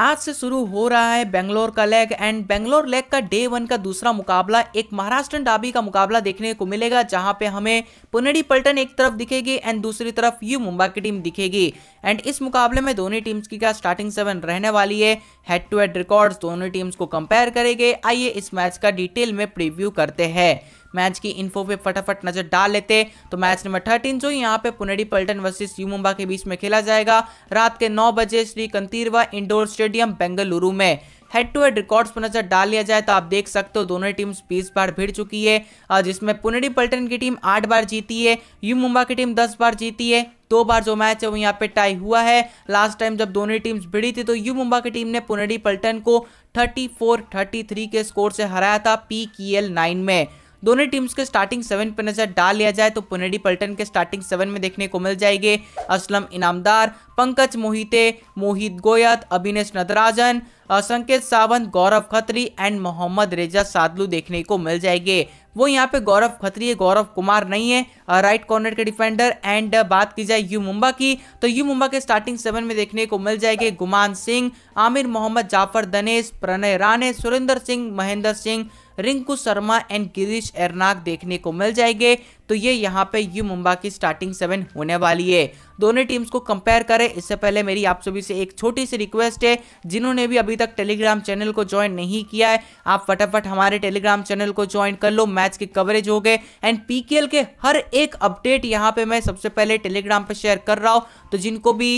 आज से शुरू हो रहा है बेंगलोर का लेग एंड बेंगलोर लेग का डे वन का दूसरा मुकाबला एक महाराष्ट्र डाबी का मुकाबला देखने को मिलेगा जहां पे हमें पुनेडी पल्टन एक तरफ दिखेगी एंड दूसरी तरफ यू मुंबई की टीम दिखेगी एंड इस मुकाबले में दोनों टीम्स की क्या स्टार्टिंग सेवन रहने वाली है हेड टू हेड रिकॉर्ड्स दोनों टीम्स को कंपेयर करेंगे आइए इस मैच का डिटेल में प्रिव्यू करते हैं मैच की इन्फो पे फटाफट नजर डाल लेते तो मैच नंबर थर्टीन जो यहाँ पे पुनेडी पल्टन वर्सेस यू मुंबा के बीच में खेला जाएगा रात के नौ बजे श्री कंतीरवा इंडोर स्टेडियम बेंगलुरु में हेड टू हेड रिकॉर्ड्स पर नजर डाल लिया जाए तो आप देख सकते हो दोनों टीम बीस बार भिड़ चुकी है और जिसमें पुनेडी पल्टन की टीम आठ बार जीती है यू मुंबा की टीम दस बार जीती है दो बार जो मैच है वो यहाँ पे टाई हुआ है लास्ट टाइम जब दोनों टीम्स भिड़ी थी तो यू मुंबा की टीम ने पुनेडी पल्टन को 34-33 के स्कोर से हराया था पी की एल नाइन में दोनों टीम्स के स्टार्टिंग सेवन पर नजर डाल लिया जाए तो पुनेडी पल्टन के स्टार्टिंग सेवन में देखने को मिल जाएंगे असलम इनामदार पंकज मोहिते मोहित गोयत Abinesh Nadarajan Sanket Sawant Gaurav Khatri and Mohammad Reza Shadloui देखने को मिल जाएंगे वो यहाँ पे गौरव खत्री है गौरव कुमार नहीं है राइट कॉर्नर के डिफेंडर एंड बात की जाए यू मुंबा की तो यू मुंबा के स्टार्टिंग सेवन में देखने को मिल जाएंगे Guman Singh Amir Mohammad Zafar Danesh Pranay Rane Surender Singh Mahender Singh Rinku Sharma and Girish Ernak देखने को मिल जाएंगे तो ये यहाँ पे यू मुंबा की स्टार्टिंग सेवन होने वाली है दोनों टीम्स को कंपेयर करें इससे पहले मेरी आप सभी से एक छोटी सी रिक्वेस्ट है जिन्होंने भी अभी तक टेलीग्राम चैनल को ज्वाइन नहीं किया है आप फटाफट हमारे टेलीग्राम चैनल को ज्वाइन कर लो मैच की कवरेज हो गए एंड पीकेएल के हर एक अपडेट यहाँ पे मैं सबसे पहले टेलीग्राम पर शेयर कर रहा हूँ तो जिनको भी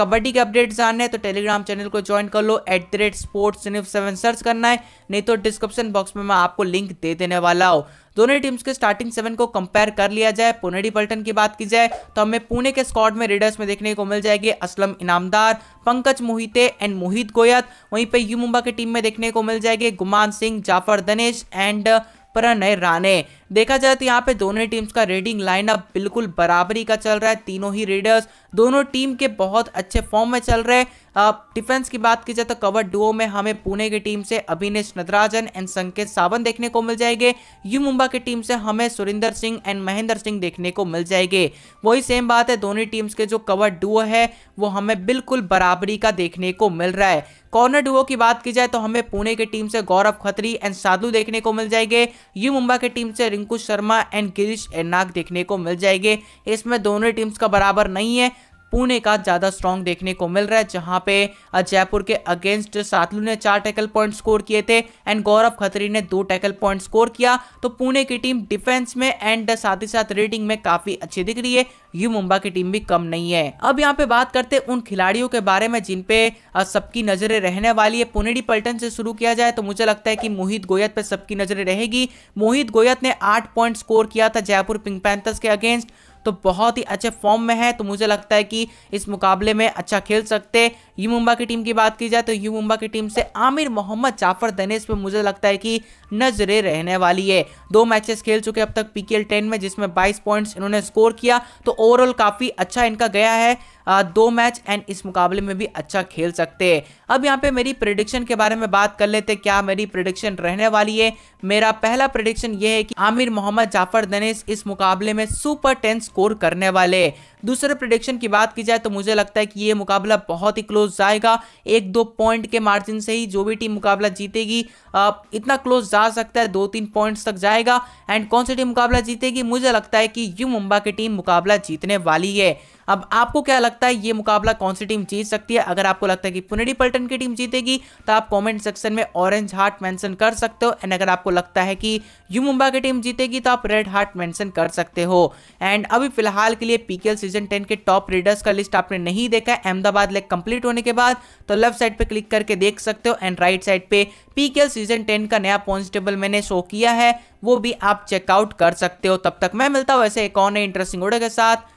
कबड्डी के अपडेट जानने हैं तो टेलीग्राम चैनल को ज्वाइन कर लो at the rate sports seven search करना है नहीं तो डिस्क्रिप्शन बॉक्स में मैं आपको लिंक दे देने वाला हूँ दोनों ही टीम्स के स्टार्टिंग सेवन को कंपेयर कर लिया जाए पुनेडी पल्टन की बात की जाए तो हमें पुणे के स्कॉड में रेडर्स में देखने को मिल जाएगी असलम इनामदार पंकज मोहिते एंड मोहित गोयत वहीं पर यू मुंबा की टीम में देखने को मिल जाएगी Guman Singh Zafar Danesh and Pranay Rane देखा जाए तो यहाँ पे दोनों ही टीम्स का रेडिंग लाइनअप बिल्कुल बराबरी का चल रहा है तीनों ही रीडर्स दोनों टीम के बहुत अच्छे फॉर्म में चल रहे हैं डिफेंस की बात की जाए तो कवर डुओ में हमें पुणे की टीम से अभिनेश नदराजन एंड संकेत सावन देखने को मिल जाएंगे यू मुंबा की टीम से हमें सुरेंदर सिंह एंड महेंद्र सिंह देखने को मिल जाएंगे वही सेम बात है दोनों टीम्स के जो कवर डुओ है वो हमें बिल्कुल बराबरी का देखने को मिल रहा है कॉर्नर डुओ की बात की जाए तो हमें पुणे की टीम से गौरव खत्री एंड साधु देखने को मिल जाएंगे यू मुंबा की टीम से रिंकू शर्मा एंड गिरीश एनाक देखने को मिल जाएंगे इसमें दोनों टीम्स का बराबर नहीं है पुणे का ज़्यादा स्ट्रॉन्ग देखने को मिल रहा है जहां पे जयपुर के अगेंस्ट सातलू ने चार टैकल पॉइंट स्कोर किए थे एंड गौरव खत्री ने दो टैकल पॉइंट स्कोर किया तो पुणे की टीम डिफेंस में एंड साथ ही साथ रेटिंग में काफ़ी अच्छी दिख रही है यू मुंबा की टीम भी कम नहीं है अब यहाँ पे बात करते उन खिलाड़ियों के बारे में जिनपे सबकी नजरें रहने वाली है पुनेडी पल्टन से शुरू किया जाए तो मुझे लगता है कि मोहित गोयत पे सबकी नजरें रहेगी मोहित गोयत ने आठ पॉइंट स्कोर किया था जयपुर पिंक पैंथर्स के अगेंस्ट तो बहुत ही अच्छे फॉर्म में है तो मुझे लगता है कि इस मुकाबले में अच्छा खेल सकते यू मुंबा की टीम की बात की जाए तो यू मुंबा की टीम से आमिर मोहम्मद जाफर दनेस पर मुझे लगता है कि नजरें रहने वाली है दो मैचेस खेल चुके अब तक पीकेएल 10 में जिसमें 22 पॉइंट्स इन्होंने स्कोर किया तो ओवरऑल काफ़ी अच्छा इनका गया है आ, दो मैच एंड इस मुकाबले में भी अच्छा खेल सकते हैं अब यहाँ पे मेरी प्रिडिक्शन के बारे में बात कर लेते क्या मेरी प्रिडिक्शन रहने वाली है मेरा पहला प्रिडिक्शन ये है कि आमिर मोहम्मद जाफर दनेस इस मुकाबले में सुपर टेंस स्कोर करने वाले दूसरे प्रोडिक्शन की बात की जाए तो मुझे लगता है कि ये मुकाबला बहुत ही क्लोज जाएगा एक दो पॉइंट के मार्जिन से ही जो भी टीम मुकाबला जीतेगी इतना क्लोज जा सकता है दो तीन पॉइंट्स तक जाएगा एंड कौन सी टीम मुकाबला जीतेगी मुझे लगता है कि यू मुंबा की टीम मुकाबला जीतने वाली है अब आपको क्या लगता है ये मुकाबला कौन सी टीम जीत सकती है अगर आपको लगता है कि पुनेडी पल्टन की टीम जीतेगी तो आप कॉमेंट सेक्शन में ऑरेंज हार्ट मैंसन कर सकते हो एंड अगर आपको लगता है कि यू मुंबा की टीम जीतेगी तो आप रेड हार्ट मैंसन कर सकते हो एंड अभी फिलहाल के लिए पीकेएल सीजन टेन के टॉप रीडर्स का लिस्ट आपने नहीं देखा है अहमदाबाद लेग कंप्लीट होने के बाद तो लेफ्ट साइड पर क्लिक करके देख सकते हो एंड राइट साइड पे पीकेएल सीजन टेन का नया पॉइंटेबल मैंने शो किया है वो भी आप चेकआउट कर सकते हो तब तक मैं मिलता हूँ ऐसे एक और इंटरेस्टिंग ओडे के साथ